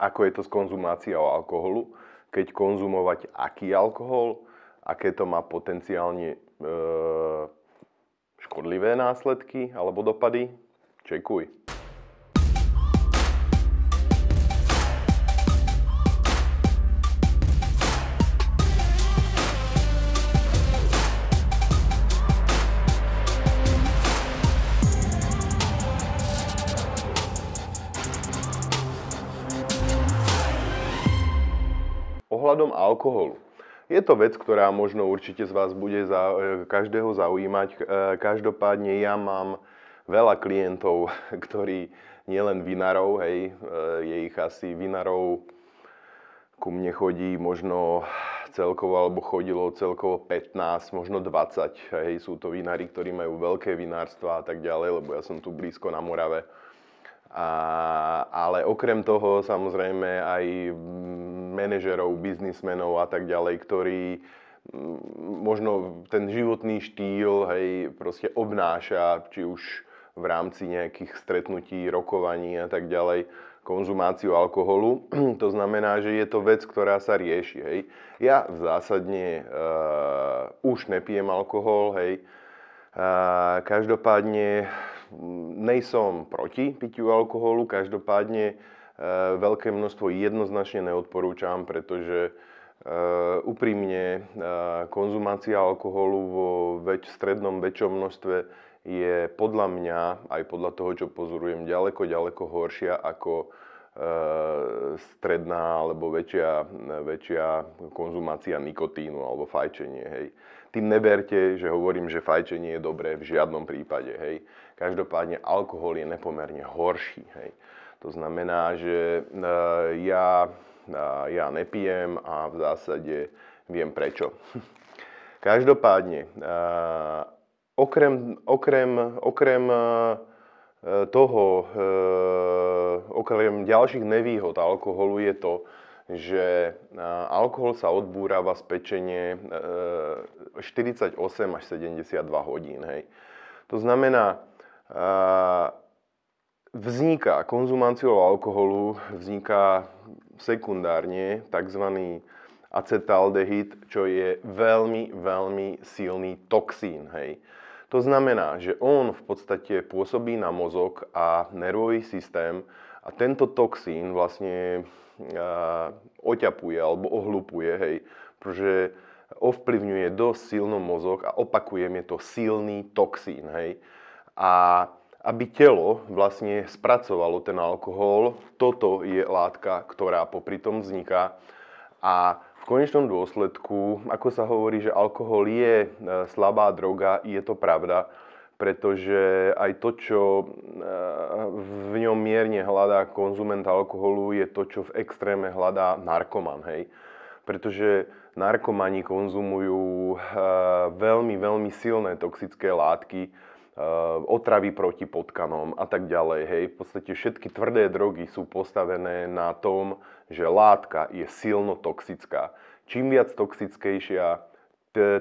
ako je to s konzumáciou alkoholu, keď konzumovať aký alkohol, aké to má potenciálne e, škodlivé následky alebo dopady. Čekuj. ohľadom alkoholu. Je to vec, ktorá možno určite z vás bude za, e, každého zaujímať. E, každopádne ja mám veľa klientov, ktorí nielen vinárov, hej, e, je ich asi vinárov, ku mne chodí možno celkovo, alebo chodilo celkovo 15, možno 20. Hej, sú to vinári, ktorí majú veľké vinárstva a tak ďalej, lebo ja som tu blízko na Morave. A, ale okrem toho samozrejme aj manažerov, biznismenov a tak ďalej, ktorí mm, možno ten životný štýl hej, proste obnáša, či už v rámci nejakých stretnutí, rokovaní a tak ďalej, konzumáciu alkoholu. to znamená, že je to vec, ktorá sa rieši. Hej. Ja v zásadne uh, už nepijem alkohol, hej. Uh, každopádne mm, nejsom proti pitiu alkoholu, každopádne uh, Eh, veľké množstvo jednoznačne neodporúčam, pretože eh, úprimne eh, konzumácia alkoholu vo väč, strednom väčšom množstve je podľa mňa, aj podľa toho, čo pozorujem, ďaleko, ďaleko horšia ako stredná alebo väčšia, väčšia konzumácia nikotínu alebo fajčenie. Hej. Tým neberte, že hovorím, že fajčenie je dobré v žiadnom prípade. Hej. Každopádne alkohol je nepomerne horší. Hej. To znamená, že e, ja, e, ja nepijem a v zásade viem prečo. Každopádne, e, okrem, okrem, okrem toho, okrem ďalších nevýhod alkoholu je to, že alkohol sa odbúrava z pečenie 48 až 72 hodín. Hej. To znamená, Vzniká konzumáciou alkoholu, vzniká sekundárne tzv. acetaldehyd, čo je veľmi, veľmi silný toxín. Hej. To znamená, že on v podstate pôsobí na mozog a nervový systém a tento toxín vlastne a, oťapuje alebo ohlupuje, hej, pretože ovplyvňuje dosť silno mozog a opakujem, je to silný toxín, hej. A aby telo vlastne spracovalo ten alkohol. Toto je látka, ktorá popri tom vzniká. A v konečnom dôsledku, ako sa hovorí, že alkohol je e, slabá droga, je to pravda, pretože aj to, čo e, v ňom mierne hľadá konzument alkoholu, je to, čo v extréme hľadá narkoman. Hej? Pretože narkomani konzumujú e, veľmi, veľmi silné toxické látky, Eh, otravy proti potkanom a tak ďalej. Hej. V podstate všetky tvrdé drogy sú postavené na tom, že látka je silno toxická. Čím viac toxickejšia,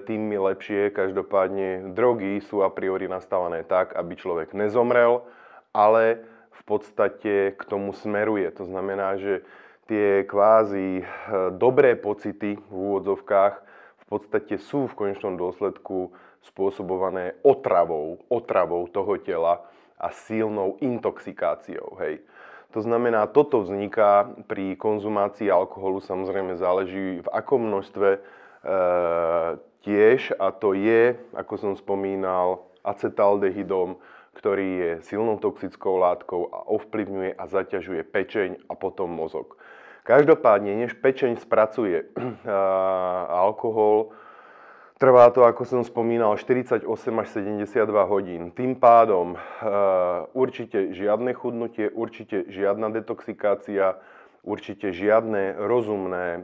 tým lepšie. Každopádne drogy sú a priori nastavené tak, aby človek nezomrel, ale v podstate k tomu smeruje. To znamená, že tie kvázi eh, dobré pocity v úvodzovkách v podstate sú v konečnom dôsledku spôsobované otravou, otravou toho tela a silnou intoxikáciou. Hej. To znamená, toto vzniká pri konzumácii alkoholu, samozrejme záleží v akom množstve e, tiež, a to je, ako som spomínal, acetaldehydom, ktorý je silnou toxickou látkou a ovplyvňuje a zaťažuje pečeň a potom mozog. Každopádne, než pečeň spracuje alkohol, Trvá to, ako som spomínal, 48 až 72 hodín. Tým pádom eh, určite žiadne chudnutie, určite žiadna detoxikácia, určite žiadne rozumné eh,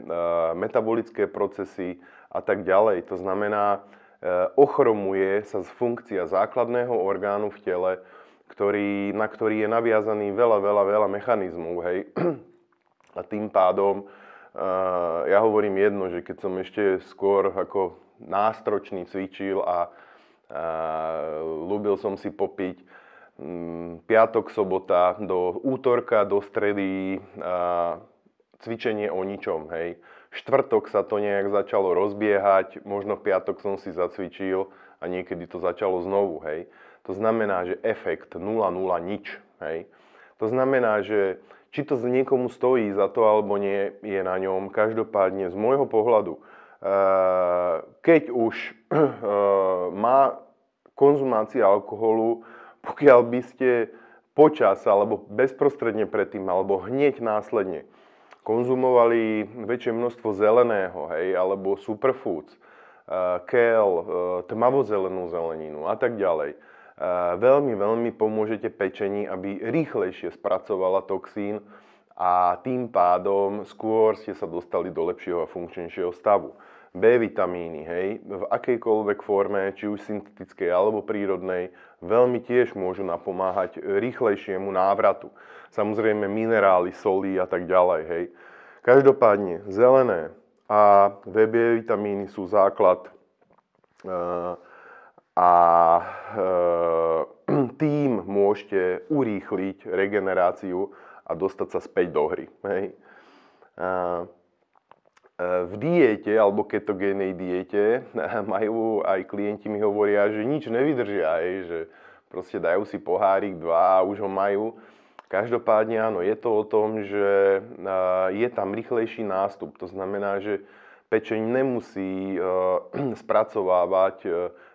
metabolické procesy a tak ďalej. To znamená, eh, ochromuje sa funkcia základného orgánu v tele, ktorý, na ktorý je naviazaný veľa, veľa, veľa mechanizmov. Hej? A tým pádom Eh, ja hovorím jedno, že keď som ešte skôr ako nástročný cvičil a, eh, ľúbil som si popiť mm, piatok, sobota, do útorka, do stredy a, eh, cvičenie o ničom, hej. Štvrtok sa to nejak začalo rozbiehať, možno v piatok som si zacvičil a niekedy to začalo znovu, hej. To znamená, že efekt 0-0 nič, hej. To znamená, že či to niekomu stojí za to alebo nie, je na ňom. Každopádne z môjho pohľadu, eh, keď už eh, má konzumácia alkoholu, pokiaľ by ste počas alebo bezprostredne predtým alebo hneď následne konzumovali väčšie množstvo zeleného, hej, alebo superfoods, eh, kel, tmavozelenú zeleninu a tak ďalej, veľmi, veľmi pomôžete pečení, aby rýchlejšie spracovala toxín a tým pádom skôr ste sa dostali do lepšieho a funkčnejšieho stavu. B vitamíny, hej, v akejkoľvek forme, či už syntetickej alebo prírodnej, veľmi tiež môžu napomáhať rýchlejšiemu návratu. Samozrejme minerály, soli a tak ďalej, hej. Každopádne zelené a B vitamíny sú základ e, a eh, tým môžete urýchliť regeneráciu a dostať sa späť do hry. Hej. Eh, v diete alebo ketogénej diete majú aj klienti mi hovoria, že nič nevydržia, hej, že proste dajú si pohárik, dva a už ho majú. Každopádne áno, je to o tom, že eh, je tam rýchlejší nástup. To znamená, že pečeň nemusí eh, spracovávať eh,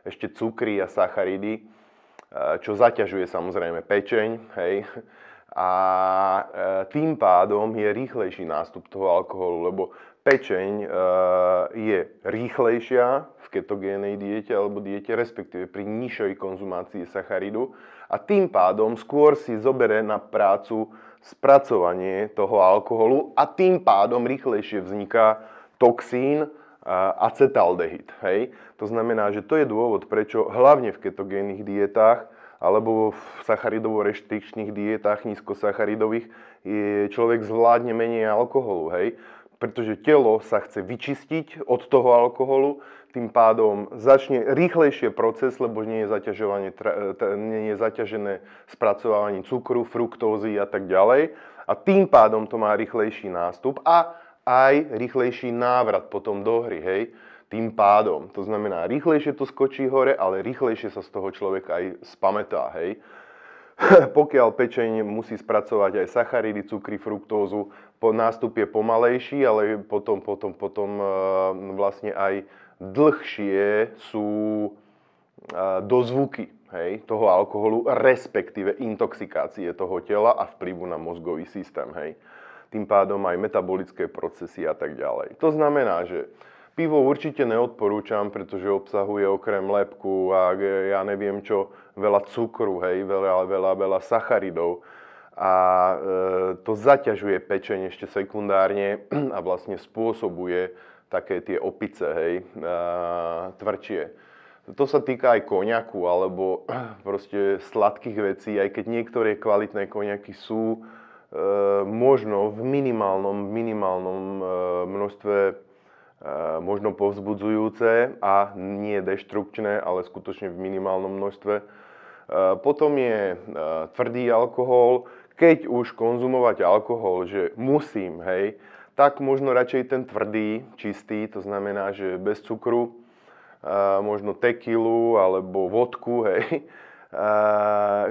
ešte cukry a sacharidy, eh, čo zaťažuje samozrejme pečeň, hej. A tým pádom je rýchlejší nástup toho alkoholu, lebo pečeň je rýchlejšia v ketogénej diete alebo diete, respektíve pri nižšej konzumácii sacharidu a tým pádom skôr si zobere na prácu spracovanie toho alkoholu a tým pádom rýchlejšie vzniká toxín acetaldehyd. Hej? To znamená, že to je dôvod, prečo hlavne v ketogénnych dietách alebo v sacharidovo-reštrikčných dietách nízkosacharidových je, človek zvládne menej alkoholu. Hej? Pretože telo sa chce vyčistiť od toho alkoholu, tým pádom začne rýchlejšie proces, lebo nie je, zaťažovanie, nie je zaťažené spracovávanie cukru, fruktózy a tak ďalej. A tým pádom to má rýchlejší nástup a aj rýchlejší návrat potom do hry, hej? Tým pádom. To znamená, rýchlejšie to skočí hore, ale rýchlejšie sa z toho človek aj spametá, hej? Pokiaľ pečeň musí spracovať aj sacharidy, cukry, fruktózu, po nástup je pomalejší, ale potom, potom, potom e, vlastne aj dlhšie sú eh, dozvuky hej, toho alkoholu, respektíve intoxikácie toho tela a vplyvu na mozgový systém. Hej tým pádom aj metabolické procesy a tak ďalej. To znamená, že pivo určite neodporúčam, pretože obsahuje okrem lepku a e, ja neviem čo, veľa cukru, hej, veľa, veľa, veľa sacharidov a e, to zaťažuje pečenie ešte sekundárne a vlastne spôsobuje také tie opice, hej, e, tvrdšie. To sa týka aj koniaku alebo proste sladkých vecí, aj keď niektoré kvalitné koniaky sú Eh, možno v minimálnom, minimálnom eh, množstve eh, možno povzbudzujúce a nie deštrukčné, ale skutočne v minimálnom množstve. Potom je tvrdý alkohol. Keď už konzumovať alkohol, že musím, hej, tak možno radšej ten tvrdý, čistý, to znamená, že bez cukru, možno tekilu alebo vodku, hej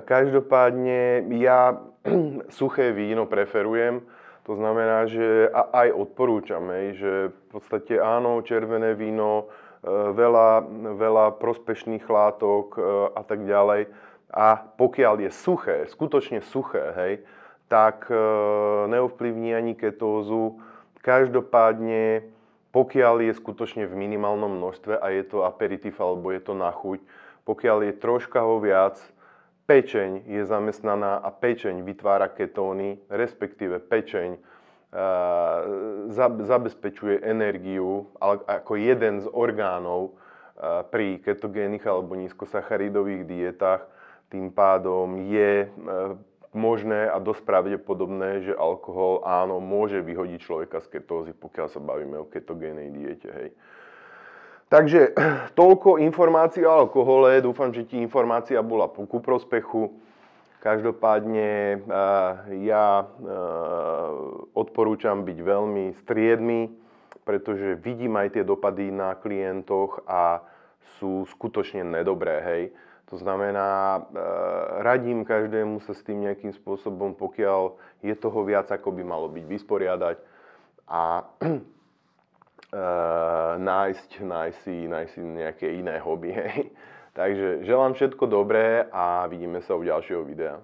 Každopádne ja suché víno preferujem, to znamená, že aj odporúčam, že v podstate áno, červené víno, e, veľa, veľa prospešných látok e, a tak ďalej. A pokiaľ je suché, skutočne suché, hej, tak e, neovplyvní ani ketózu. Každopádne, pokiaľ je skutočne v minimálnom množstve a je to aperitív alebo je to na chuť, pokiaľ je troška ho viac, pečeň je zamestnaná a pečeň vytvára ketóny, respektíve pečeň eh, zabezpečuje energiu ako jeden z orgánov eh, pri ketogénnych alebo nízkosacharidových dietách. Tým pádom je eh, možné a dosť pravdepodobné, že alkohol áno môže vyhodiť človeka z ketózy, pokiaľ sa bavíme o ketogénej diete. Hej. Takže toľko informácií o alkohole. Dúfam, že ti informácia bola ku prospechu. Každopádne eh, ja eh, odporúčam byť veľmi striedmy, pretože vidím aj tie dopady na klientoch a sú skutočne nedobré. Hej. To znamená, eh, radím každému sa s tým nejakým spôsobom, pokiaľ je toho viac, ako by malo byť, vysporiadať. A uh, nájsť, nájsť, si, nájsť si nejaké iné hobby. Hej. Takže želám všetko dobré a vidíme sa u ďalšieho videa.